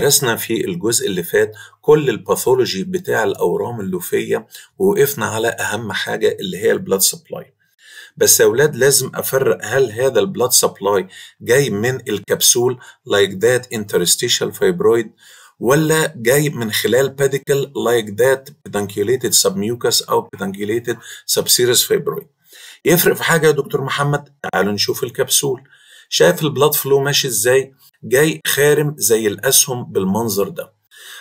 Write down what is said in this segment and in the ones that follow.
درسنا في الجزء اللي فات كل الباثولوجي بتاع الاورام اللوفيه ووقفنا على اهم حاجه اللي هي البلاد سبلاي بس يا اولاد لازم افرق هل هذا البلاد سبلاي جاي من الكبسول لايك ذات انترستيشال فايبرويد ولا جاي من خلال باديكل لايك ذات pedunculate submucous او pedunculate subserous فايبرويد يفرق في حاجه يا دكتور محمد تعالوا نشوف الكبسول شايف البلاد فلو ماشي ازاي جاي خارم زي الاسهم بالمنظر ده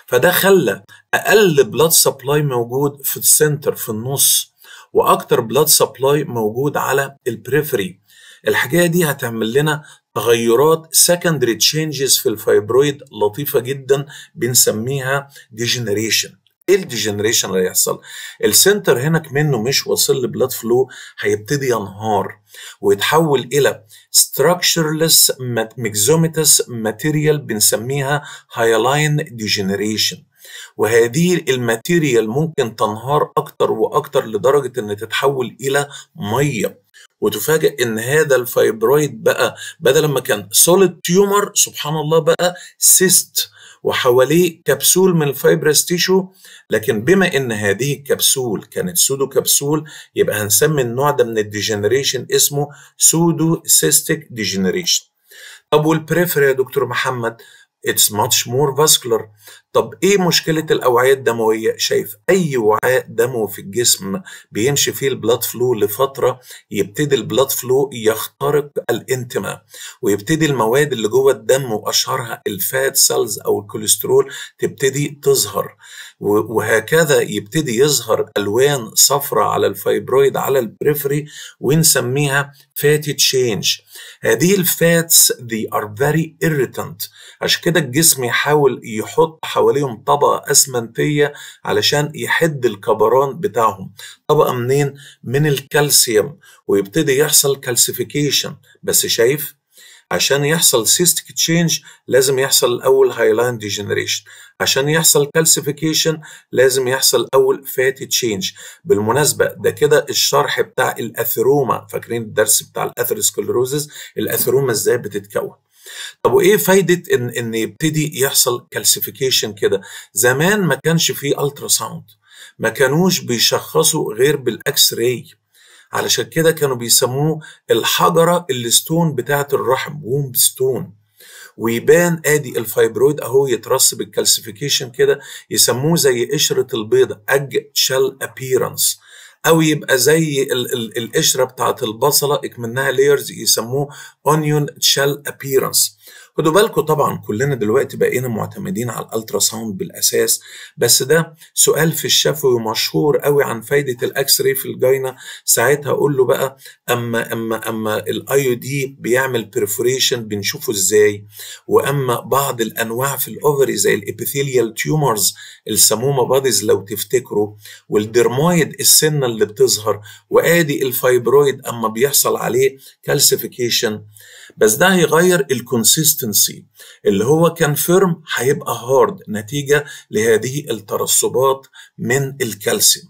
فده خلى اقل بلاد سبلاي موجود في السنتر في النص واكتر بلاد سبلاي موجود على البريفري الحكايه دي هتعمل لنا تغيرات سكندري تشينجز في الفايبرويد لطيفه جدا بنسميها ديجنريشن ايه الديجنريشن اللي هيحصل السنتر هنا منه مش واصل لبلاد فلو هيبتدي ينهار ويتحول الى structureless ميكزوميتس ماتيريال بنسميها هايلاين ديجنريشن وهذه الماتيريال ممكن تنهار اكتر واكتر لدرجه ان تتحول الى ميه وتفاجئ ان هذا الفايبرويد بقى بدل ما كان سوليد تيومر سبحان الله بقى سيست وحواليه كبسول من الفايبرس تيشو لكن بما ان هذه الكبسول كانت سودو كبسول يبقى هنسمي النوع ده من الديجنريشن اسمه سودو سيستيك ديجنريشن طب والبريفر يا دكتور محمد اتس ماتش مور فاسكولار طب ايه مشكله الاوعيه الدمويه شايف اي وعاء دموي في الجسم بيمشي فيه البلاد فلو لفتره يبتدي البلاد فلو يخترق الانتماء ويبتدي المواد اللي جوه الدم واشهرها الفات سيلز او الكوليسترول تبتدي تظهر وهكذا يبتدي يظهر الوان صفراء على الفايبرويد على البريفري ونسميها فاتي تشينج هذه الفاتس دي ار فيري irritant عشان كده الجسم يحاول يحط حواليهم طبقة أسمنتية علشان يحد الكبران بتاعهم طبقة منين؟ من الكالسيوم ويبتدي يحصل كالسيفيكيشن بس شايف عشان يحصل سيستيك تشينج لازم يحصل الاول هايلاين ديجنريشن عشان يحصل كالسيفيكيشن لازم يحصل اول فات تشينج بالمناسبه ده كده الشرح بتاع الاثروما فاكرين الدرس بتاع الاثروسكلروزز الاثروما ازاي بتتكون طب وايه فايده ان ان يبتدي يحصل كالسيفيكيشن كده زمان ما كانش فيه الترا ساوند ما كانوش بيشخصوا غير بالاكس راي علشان كده كانوا بيسموه الحجره الستون بتاعه الرحم ووم ستون ويبان ادي الفايبرويد اهو يترسب بالكالسيفيكيشن كده يسموه زي قشره البيضه اج شال ابييرنس او يبقى زي القشره بتاعت البصله اكمنها لايرز يسموه اونيون شال ابييرنس خدوا بالكم طبعا كلنا دلوقتي بقينا معتمدين على الالترا ساوند بالاساس بس ده سؤال في الشفوي مشهور قوي عن فايده الاكس راي في الجاينه ساعتها اقول له بقى اما اما اما الاي دي بيعمل بيرفوريشن بنشوفه ازاي واما بعض الانواع في الاوفري زي الابيثيليال تيومرز السمومه باديز لو تفتكروا والديرمويد السنه اللي بتظهر وادي الفايبرويد اما بيحصل عليه كالسيفيكيشن بس ده هيغير الكونس كونسيستنسي اللي هو كان فيرم هيبقى هارد نتيجة لهذه الترسبات من الكالسيوم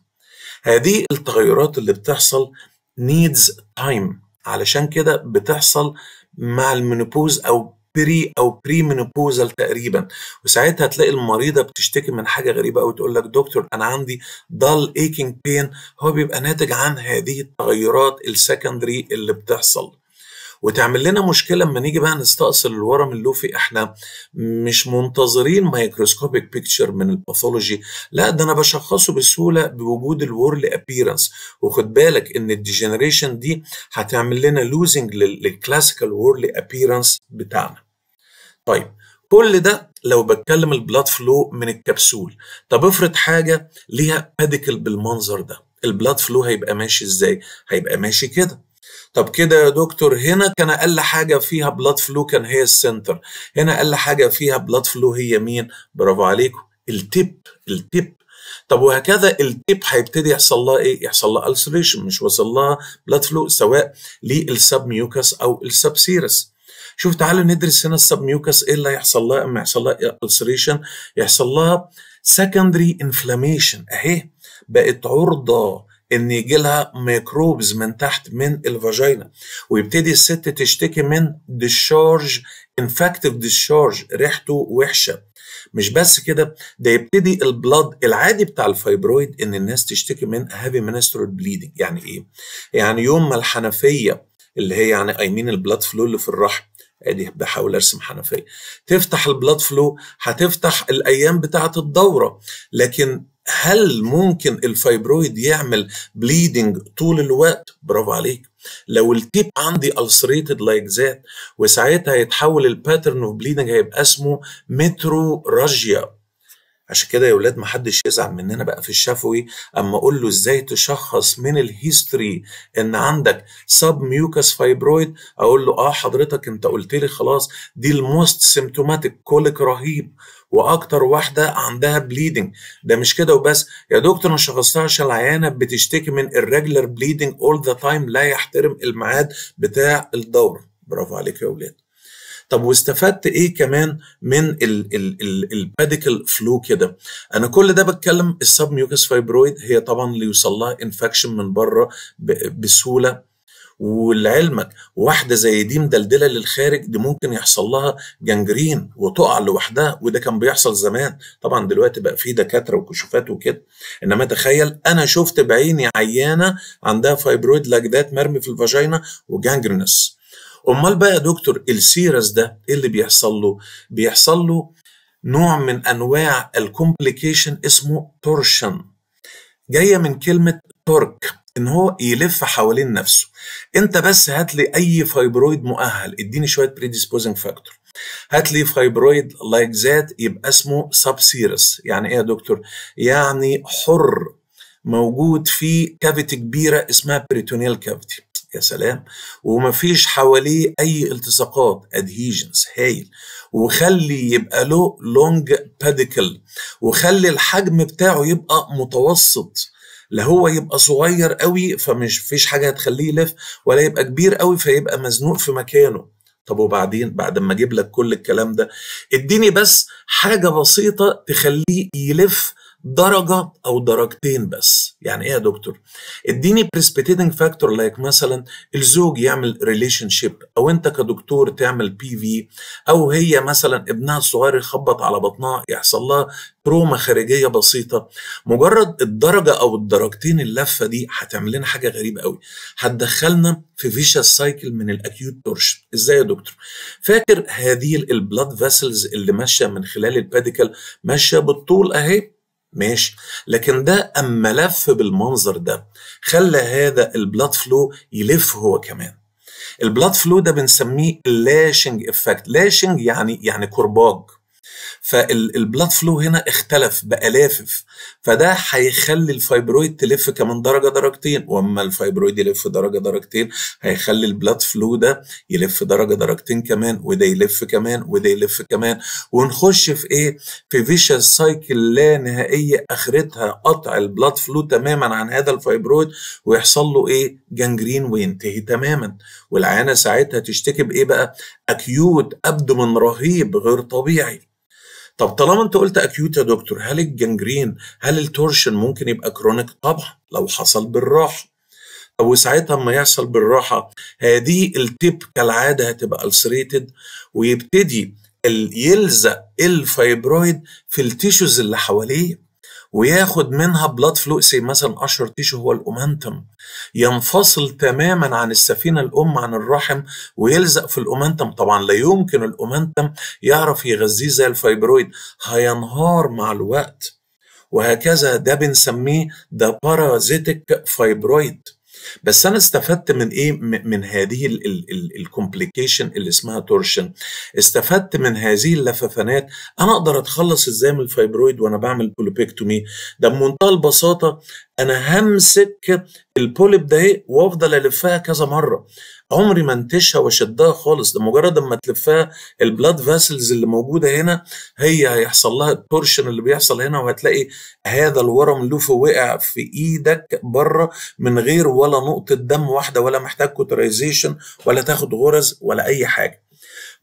هذه التغيرات اللي بتحصل نيدز تايم علشان كده بتحصل مع المينوبوز او بري او بري مينوبوزال تقريبا وساعتها تلاقي المريضه بتشتكي من حاجه غريبه قوي تقول لك دكتور انا عندي دال ايكينج بين هو بيبقى ناتج عن هذه التغيرات السكندري اللي بتحصل وتعمل لنا مشكله لما نيجي بقى نستأصل الورم اللوفي احنا مش منتظرين مايكروسكوبيك بيكتشر من الباثولوجي لا ده انا بشخصه بسهوله بوجود الورل ابييرنس وخد بالك ان الديجنريشن دي هتعمل لنا لوزنج للكلاسيكال وورل ابييرنس بتاعنا طيب كل ده لو بتكلم البلاد فلو من الكبسول طب افرض حاجه ليها ميديكال بالمنظر ده البلاد فلو هيبقى ماشي ازاي هيبقى ماشي كده طب كده يا دكتور هنا كان اقل حاجه فيها بلاد فلو كان هي السنتر هنا اقل حاجه فيها بلاد فلو هي مين برافو عليكم التب التب طب وهكذا التيب هيبتدي يحصل لها ايه؟ يحصل لها السريشن مش وصل لها بلاد فلو سواء للسب ميوكس او السب سيرس. شوف تعالوا ندرس هنا السب ميوكس ايه اللي هيحصل لها اما يحصل لها السريشن يحصل لها سكندري انفلاميشن اهي بقت عرضه ان يجي لها ميكروبز من تحت من الفاجينا ويبتدي الست تشتكي من ديشارج انفكتيف ديشارج ريحته وحشه مش بس كده ده يبتدي البلاد العادي بتاع الفايبرويد ان الناس تشتكي من هافي منسترال بليدنج يعني ايه يعني يوم ما الحنفيه اللي هي يعني اي مين البلاد فلو اللي في الرحم ادي بحاول ارسم حنفيه تفتح البلاد فلو هتفتح الايام بتاعه الدوره لكن هل ممكن الفيبرويد يعمل بليدنج طول الوقت برافو عليك لو التيب عندي السريتد لايك ذات وساعتها يتحول الباترن اوف بليدنج هيبقى اسمه متروراجيا عشان كده يا ولاد محدش يزعل مننا بقى في الشفوي اما اقول له ازاي تشخص من الهيستوري ان عندك سب ميوكاس فايبرويد اقول له اه حضرتك انت قلت لي خلاص دي الموست سيمتوماتيك كوليك رهيب واكتر واحده عندها بليدنج ده مش كده وبس يا دكتور انا شخصتها عشان العيانه بتشتكي من الريجلر بليدنج اول ذا تايم لا يحترم الميعاد بتاع الدوره برافو عليك يا ولاد طب واستفدت ايه كمان من الباديكال فلو كده انا كل ده بتكلم السب ميوكس فايبرويد هي طبعا اللي يوصل لها انفكشن من بره بسهوله ولعلمك واحدة زي دي مدلدلة للخارج دي ممكن يحصل لها جنجرين وتقع لوحدها وده كان بيحصل زمان طبعا دلوقتي بقى فيه دكاترة وكشوفات وكده انما تخيل انا شفت بعيني عيانة عندها فايبرويد لاجدات مرمي في الفاجينا وجانجرينس امال بقى يا دكتور السيرس ده ايه اللي بيحصل له بيحصل له نوع من انواع الكومبليكيشن اسمه تورشن جايه من كلمه تورك ان هو يلف حوالين نفسه انت بس هات لي اي فايبرويد مؤهل اديني شويه بريديسبوزنج فاكتور هات لي فايبرويد لايك ذات يبقى اسمه سيرس يعني ايه يا دكتور يعني حر موجود في كافيتي كبيره اسمها بريتونيال كافيتي يا سلام فيش حواليه اي التصاقات ادهيجنز هايل وخلي يبقى له لونج باديكل وخلي الحجم بتاعه يبقى متوسط لا هو يبقى صغير قوي فمش فيش حاجه هتخليه يلف ولا يبقى كبير قوي فيبقى مزنوق في مكانه طب وبعدين بعد ما اجيب لك كل الكلام ده اديني بس حاجه بسيطه تخليه يلف درجة أو درجتين بس يعني إيه يا دكتور؟ اديني بريسبيتيتنج فاكتور لايك مثلا الزوج يعمل ريليشن شيب أو أنت كدكتور تعمل بي في أو هي مثلا ابنها الصغير يخبط على بطنها يحصل لها تروما خارجية بسيطة مجرد الدرجة أو الدرجتين اللفة دي هتعمل لنا حاجة غريبة قوي هتدخلنا في فيشس سايكل من الأكيوت تورشن إزاي يا دكتور؟ فاكر هذه البلاد فاسلز اللي ماشية من خلال الباديكال ماشية بالطول أهي ماشي لكن ده أما لف بالمنظر ده خلى هذا البلاد فلو يلف هو كمان البلاد فلو ده بنسميه اللاشنج افكت لاشنج يعني يعني كرباج فالبلاد فلو هنا اختلف بالافف فده هيخلي الفايبرويد تلف كمان درجه درجتين واما الفايبرويد يلف درجه درجتين هيخلي البلاد فلو ده يلف درجه درجتين كمان وده يلف كمان وده يلف كمان ونخش في ايه في فيشال سايكل لا نهائيه اخرتها قطع البلاد فلو تماما عن هذا الفايبرويد ويحصل له ايه جانجرين وينتهي تماما والعيانه ساعتها تشتكي بايه بقى اكيوت ابدومن رهيب غير طبيعي طب طالما انت قلت اكيوت يا دكتور هل الجنجرين هل التورشن ممكن يبقى كرونيك طبعا لو حصل بالراحه طب وساعتها اما يحصل بالراحه هذه التيب كالعاده هتبقى السريتد ويبتدي يلزق الفايبرويد في التيشوز اللي حواليه وياخد منها بلاد فلو مثلا اشهر تيشو هو الاومنتم ينفصل تماما عن السفينه الام عن الرحم ويلزق في الاومنتم طبعا لا يمكن الاومنتم يعرف يغذيه زي الفايبرويد هينهار مع الوقت وهكذا ده بنسميه ده بارازيتك فايبرويد بس انا استفدت من ايه من هذه الكومبليكيشن اللي اسمها تورشن استفدت من هذه اللففانات انا اقدر اتخلص ازاي من الفايبرويد وانا بعمل بوليبكتومي ده بمنتهى البساطه انا همسك البوليب ده وافضل الفها كذا مره عمري ما انتشها واشدها خالص ده مجرد اما تلفها البلاد فاسلز اللي موجوده هنا هي هيحصل لها التورشن اللي بيحصل هنا وهتلاقي هذا الورم لوفه وقع في ايدك بره من غير ولا نقطه دم واحده ولا محتاج كوترايزيشن ولا تاخد غرز ولا اي حاجه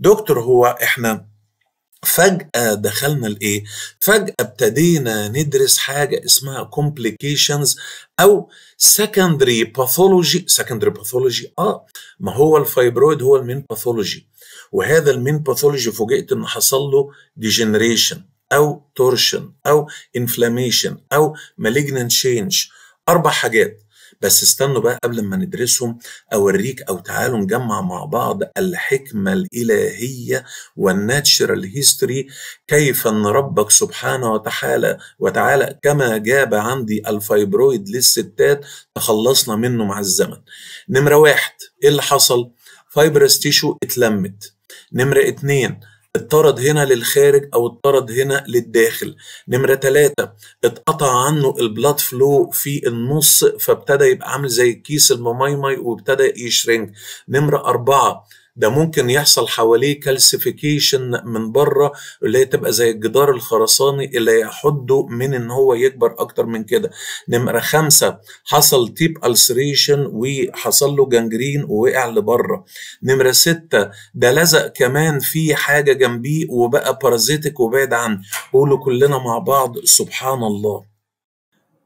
دكتور هو احنا فجأة دخلنا لإيه؟ فجأة ابتدينا ندرس حاجة اسمها complications أو secondary pathology secondary pathology آه ما هو الفيبرويد هو المين باثولوجي وهذا المين باثولوجي فوجئت إن حصل له degeneration أو torsion أو inflammation أو malignant change أربع حاجات بس استنوا بقى قبل ما ندرسهم اوريك او تعالوا نجمع مع بعض الحكمه الالهيه والناتشرال هيستوري كيف ان ربك سبحانه وتعالى وتعالى كما جاب عندي الفايبرويد للستات تخلصنا منه مع الزمن نمره واحد ايه اللي حصل فايبرس تيشو اتلمت نمره اتنين اتطرد هنا للخارج او اتطرد هنا للداخل نمرة ثلاثة اتقطع عنه البلاد فلو في النص فابتدى يبقى عامل زي كيس المميمي وابتدى يشرنك نمرة أربعة ده ممكن يحصل حواليه كالسيفيكيشن من بره اللي هي تبقى زي الجدار الخرساني اللي يحده من ان هو يكبر اكتر من كده نمره خمسة حصل تيب السريشن وحصل له جنجرين ووقع لبره نمره ستة ده لزق كمان في حاجه جنبيه وبقى بارازيتك وبعد عنه قولوا كلنا مع بعض سبحان الله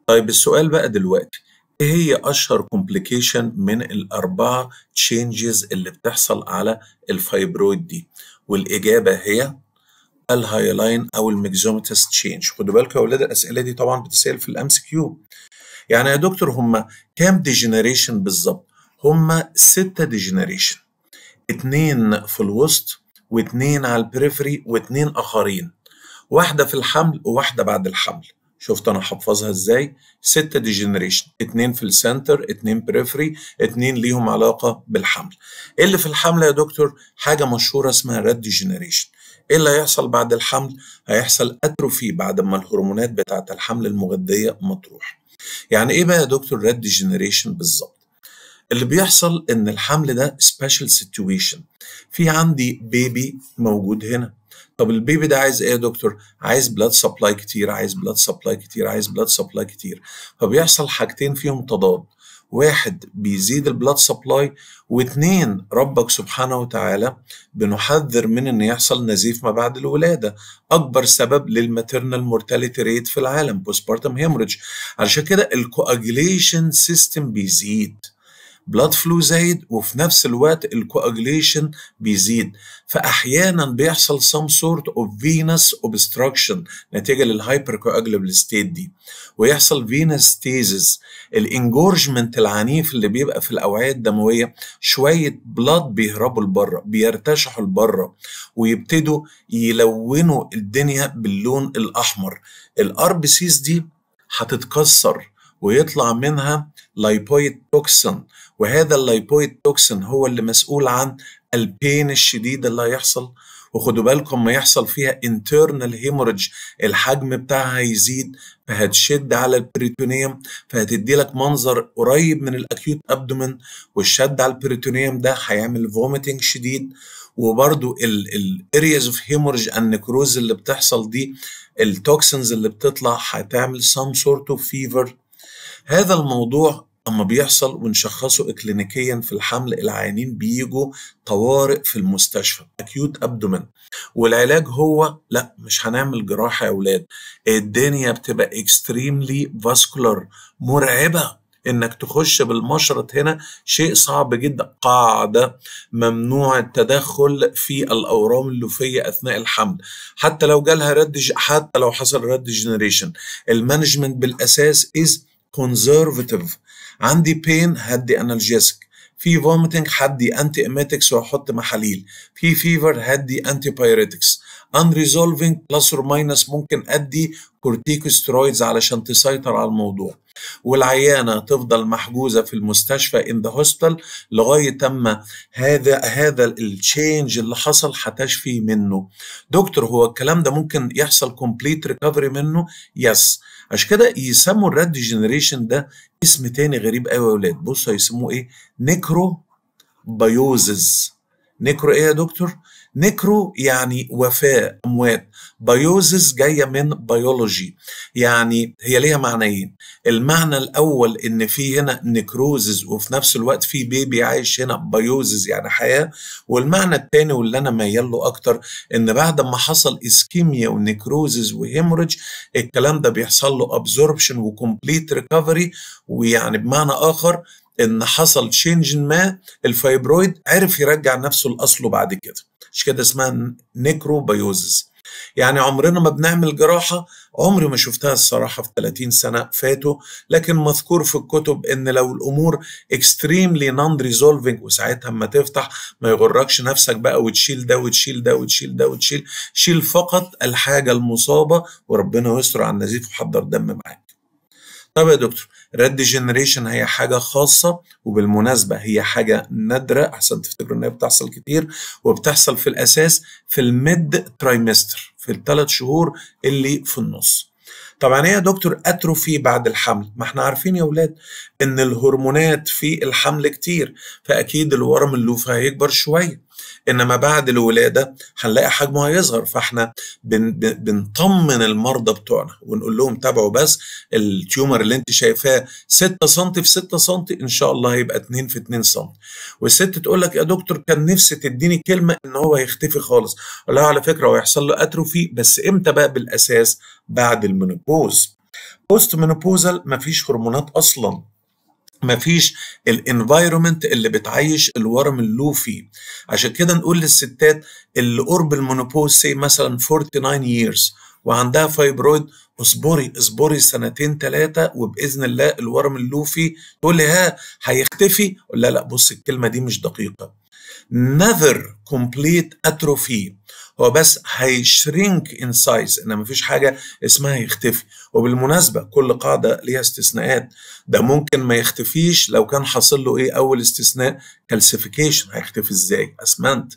طيب السؤال بقى دلوقتي ايه هي اشهر كومبليكيشن من الاربعه تشينجز اللي بتحصل على الفايبرويد دي والاجابه هي الهايلاين او الميكزوميتس تشينج خدوا بالكم يا اولاد الاسئله دي طبعا بتسال في الامس كيو يعني يا دكتور هم كام ديجنريشن بالظبط هم ستة ديجنريشن اتنين في الوسط واتنين على البريفري واتنين اخرين واحده في الحمل وواحده بعد الحمل شفت انا حفظها ازاي ستة ديجنريشن اتنين في السنتر اتنين بريفري اتنين ليهم علاقه بالحمل ايه اللي في الحمل يا دكتور حاجه مشهوره اسمها ريد ديجنريشن ايه اللي هيحصل بعد الحمل هيحصل اتروفي بعد ما الهرمونات بتاعه الحمل المغذيه مطروح يعني ايه بقى يا دكتور ريد ديجنريشن بالظبط اللي بيحصل ان الحمل ده سبيشال سيتويشن في عندي بيبي موجود هنا طب البيبي ده عايز ايه يا دكتور؟ عايز بلاد سبلاي كتير عايز بلاد سبلاي كتير عايز بلاد سبلاي كتير فبيحصل حاجتين فيهم تضاد واحد بيزيد البلاد سبلاي واثنين ربك سبحانه وتعالى بنحذر من ان يحصل نزيف ما بعد الولاده اكبر سبب للماتيرنال مورتاليتي ريت في العالم بوست بارتم هيموريدج علشان كده الكواجليشن سيستم بيزيد بلاد فلو زايد وفي نفس الوقت الكواجليشن بيزيد فاحيانا بيحصل some sort of venous obstruction نتيجه للهايبر كواجلبل ستيت دي ويحصل فينس ستيزز الانجورجمنت العنيف اللي بيبقى في الاوعيه الدمويه شويه بلاد بيهربوا لبره بيرتشحوا لبره ويبتدوا يلونوا الدنيا باللون الاحمر الار بي سيز دي هتتكسر ويطلع منها لايبويد توكسن وهذا اللايبويد توكسن هو اللي مسؤول عن البين الشديد اللي هيحصل وخدوا بالكم ما يحصل فيها internal hemorrhage الحجم بتاعها هيزيد فهتشد على البريتونيوم فهتدي لك منظر قريب من الاكيوت ابدومن والشد على البريتونيوم ده هيعمل vomiting شديد وبرضو الارياز اوف هيمورج النكروز اللي بتحصل دي التوكسنز اللي بتطلع هتعمل some sort of fever هذا الموضوع اما بيحصل ونشخصه اكلينيكيا في الحمل العيانين بيجوا طوارئ في المستشفى اكيوت ابدومن والعلاج هو لا مش هنعمل جراحه يا اولاد الدنيا بتبقى اكستريملي فاسكولار مرعبه انك تخش بالمشرط هنا شيء صعب جدا قاعده ممنوع التدخل في الاورام اللوفيه اثناء الحمل حتى لو جالها رد حتى لو حصل رد جنريشن المانجمنت بالاساس از كونزرفتيف عندي بين هدي انالجيسك في فوميتنج هدي انتي اميتكس واحط محاليل في فيفر هدي انتي بايريتكس ان ريزولفينج بلس اور ماينس ممكن ادي كورتيكوسترويدز علشان تسيطر على الموضوع والعيانه تفضل محجوزه في المستشفى ان ذا هوستل لغايه اما هذا هذا التشينج اللي حصل هتشفي منه دكتور هو الكلام ده ممكن يحصل كومبليت ريكفري منه يس عشان كده يسموا الريد جنريشن ده اسم تاني غريب قوي يا اولاد بصوا هيسموه ايه نيكرو بايوزز نيكرو ايه يا دكتور نكرو يعني وفاء أموات بايوزز جاية من بيولوجي يعني هي ليها معنيين المعنى الأول إن في هنا نكروزز وفي نفس الوقت في بيبي عايش هنا بايوزز يعني حياة والمعنى الثاني واللي أنا ميال له أكتر إن بعد ما حصل إسكيميا ونكروزز وهيموريج الكلام ده بيحصل له أبزوربشن وكومبليت ريكفري ويعني بمعنى آخر ان حصل تشينج ما الفايبرويد عرف يرجع نفسه لاصله بعد كده مش كده اسمها نيكروبيوزز يعني عمرنا ما بنعمل جراحة عمري ما شفتها الصراحة في 30 سنة فاتوا لكن مذكور في الكتب ان لو الامور اكستريملي نون ريزولفنج وساعتها اما تفتح ما يغركش نفسك بقى وتشيل ده وتشيل ده وتشيل ده وتشيل شيل فقط الحاجة المصابة وربنا يستر على النزيف وحضر دم معاك طب يا دكتور ريد جنريشن هي حاجة خاصة وبالمناسبة هي حاجة نادرة أحسن تفتكروا إنها بتحصل كتير وبتحصل في الأساس في الميد ترايمستر في الثلاث شهور اللي في النص طبعا يعني ايه يا دكتور اتروفي بعد الحمل ما احنا عارفين يا اولاد ان الهرمونات في الحمل كتير فاكيد الورم اللوفي هيكبر شويه انما بعد الولاده هنلاقي حجمه هيصغر فاحنا بن بنطمن المرضى بتوعنا ونقول لهم تابعوا بس التيومر اللي انت شايفاه 6 سم في 6 سم ان شاء الله هيبقى 2 في 2 سم والست تقول لك يا دكتور كان نفسي تديني كلمه ان هو هيختفي خالص اقول لها على فكره ويحصل هيحصل له اتروفي بس امتى بقى بالاساس بعد المينوبوز بوست مينوبوزال مفيش هرمونات اصلا مفيش الانفايرومنت اللي بتعيش الورم اللو فيه عشان كده نقول للستات اللي قرب المونوبوز سي مثلا 49 years وعندها فايبرويد اصبري اصبري سنتين ثلاثه وباذن الله الورم اللوفي تقول لي ها هيختفي لا لا بص الكلمه دي مش دقيقه never complete atrophy هو بس هيشرينك ان سايز ان ما فيش حاجه اسمها يختفي وبالمناسبه كل قاعده ليها استثناءات ده ممكن ما يختفيش لو كان حاصل له ايه اول استثناء كالسيفيكيشن هيختفي ازاي اسمنت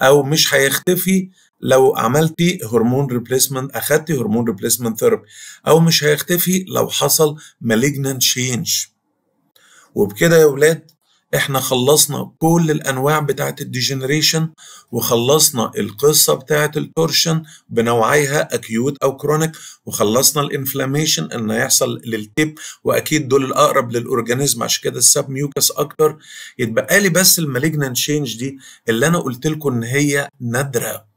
او مش هيختفي لو عملتي هرمون ريبليسمنت اخدتي هرمون ريبليسمنت ثيرابي او مش هيختفي لو حصل مالجنان تشينج وبكده يا ولاد احنا خلصنا كل الانواع بتاعه الديجنريشن وخلصنا القصه بتاعه التورشن بنوعيها اكيوت او كرونيك وخلصنا الانفلاميشن ان يحصل للتيب واكيد دول الاقرب للاورجانيزم عشان كده الساب ميوكس اكتر يتبقى لي بس المالجنان تشينج دي اللي انا قلت لكم ان هي نادره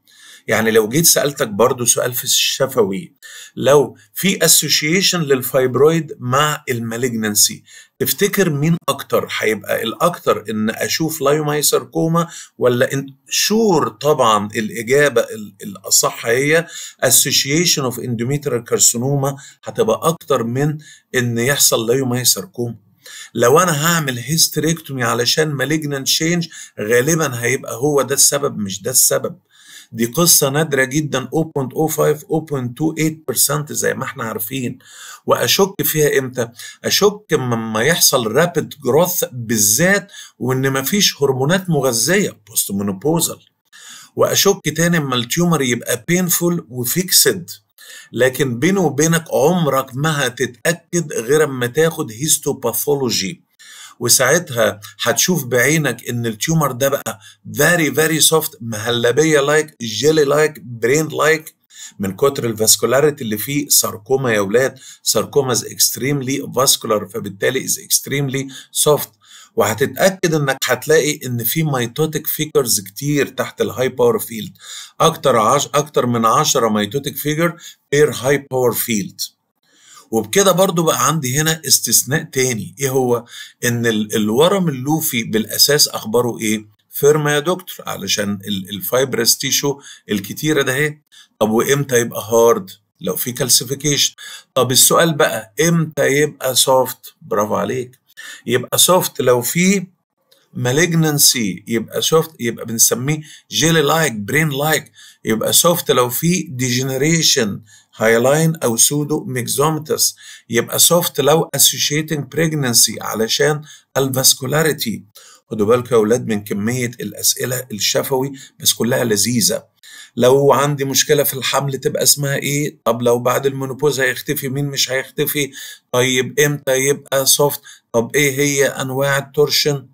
يعني لو جيت سالتك برضو سؤال في الشفوي لو في اسوشيشن للفايبرويد مع المالجنسي تفتكر مين اكتر هيبقى الاكتر ان اشوف لايوميساركوما ولا ان شور طبعا الاجابه الاصح هي اسوشيشن اوف اندوميترال كارسينوما هتبقى اكتر من ان يحصل لايوميساركوما لو انا هعمل هيستريكتومي علشان مالجنان تشينج غالبا هيبقى هو ده السبب مش ده السبب دي قصة نادرة جدا 0.05 0.28% زي ما احنا عارفين وأشك فيها إمتى؟ أشك لما يحصل رابد جروث بالذات وإن مفيش هرمونات مغذية بوست منوبوزل وأشك تاني اما التيومر يبقى بينفول وفيكسد لكن بيني وبينك عمرك ما هتتأكد غير اما تاخد هيستوباثولوجي وساعتها هتشوف بعينك ان التيومر ده بقى فيري فيري سوفت مهلبيه لايك جيلي لايك برين لايك من كتر الفاسكولاريتي اللي فيه ساركوما يا ولاد ساركوما از اكستريملي فاسكولار فبالتالي از اكستريملي سوفت وهتتاكد انك هتلاقي ان في ميتوتيك فيجرز كتير تحت الهاي باور فيلد اكتر عش... اكتر من 10 ميتوتيك فيجر بير هاي باور فيلد وبكده برضو بقى عندي هنا استثناء تاني ايه هو ان الورم اللوفي بالاساس اخباره ايه فيرما يا دكتور علشان الفايبرس تيشو الكتيره ده اهي طب وامتى يبقى هارد لو في كالسيفيكيشن طب السؤال بقى امتى يبقى سوفت برافو عليك يبقى سوفت لو في مالجنسي يبقى سوفت يبقى بنسميه جيلي لايك برين لايك يبقى سوفت لو في ديجنريشن هايلاين او سودو ميكزومتس يبقى سوفت لو اسوشيتنج بريجننسي علشان الفاسكولاريتي خدوا بالكم يا اولاد من كميه الاسئله الشفوي بس كلها لذيذه لو عندي مشكلة في الحمل تبقى اسمها ايه طب لو بعد المنوبوز هيختفي مين مش هيختفي طيب امتى يبقى سوفت طب ايه هي انواع التورشن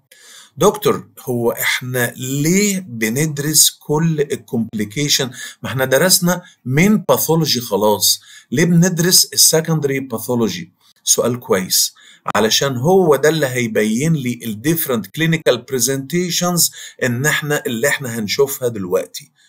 دكتور هو احنا ليه بندرس كل الكومبليكيشن ما احنا درسنا مين باثولوجي خلاص ليه بندرس السكندري باثولوجي سؤال كويس علشان هو ده اللي هيبين لي الديفرنت كلينيكال برزنتيشنز ان احنا اللي احنا هنشوفها دلوقتي